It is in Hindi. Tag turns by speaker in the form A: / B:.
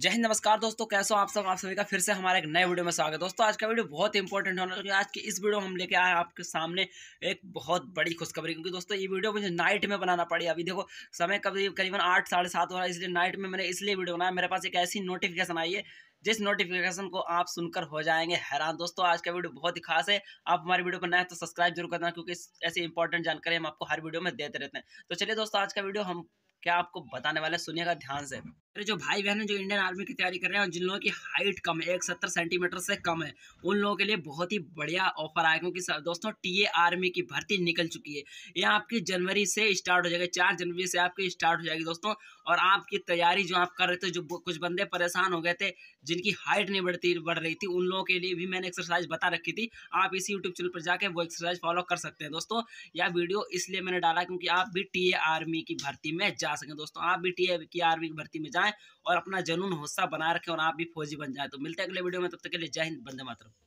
A: जय हिंद नमस्कार दोस्तों कैसे हो आप सब आप सभी का फिर से हमारे एक नए वीडियो में स्वागत है दोस्तों आज का वीडियो बहुत इंपॉर्टेंट होना क्योंकि आज की इस वीडियो में हम लेके आए आपके सामने एक बहुत बड़ी खुशखबरी क्योंकि दोस्तों ये वीडियो मुझे नाइट में बनाना पड़ी अभी देखो समय कभी करीबन आठ साढ़े सात हो रहा है इसलिए नाइट में मैंने इसलिए वीडियो बनाया मेरे पास एक ऐसी नोटिफिकेशन आई है जिस नोटिफिकेशन को आप सुनकर हो जाएंगे हैरान दोस्तों आज का वीडियो बहुत ही खास है आप हमारी वीडियो पर नए तो सब्सक्राइब जरूर करना क्योंकि ऐसी इंपॉर्टेंट जानकारी हम आपको हर वीडियो में देते रहते हैं तो चलिए दोस्तों आज का वीडियो हम क्या आपको बताने वाले सुनिएगा ध्यान से मेरे जो भाई बहन है जो इंडियन आर्मी की तैयारी कर रहे हैं और जिन लोगों की हाइट कम है एक सत्तर सेंटीमीटर से कम है उन लोगों के लिए बहुत ही बढ़िया ऑफर आया क्योंकि दोस्तों टीए आर्मी की भर्ती निकल चुकी है यह आपकी जनवरी से स्टार्ट हो जाएगी चार जनवरी से आपकी स्टार्ट हो जाएगी दोस्तों और आपकी तैयारी जो आप कर रहे थे जो कुछ बंदे परेशान हो गए थे जिनकी हाइट नहीं बढ़ती बढ़ रही थी उन लोगों के लिए भी मैंने एक्सरसाइज बता रखी थी आप इसी यूट्यूब चैनल पर जाकर वो एक्सरसाइज फॉलो कर सकते हैं दोस्तों यह वीडियो इसलिए मैंने डाला क्योंकि आप भी टी आर्मी की भर्ती में जा सकें दोस्तों आप भी टी की आर्मी की भर्ती में जा जाएँ और अपना जनून हिस्सा बना रखें और आप भी फौजी बन जाए तो मिलते हैं अगले वीडियो में तब तक के लिए जय हिंद बंदे मातरम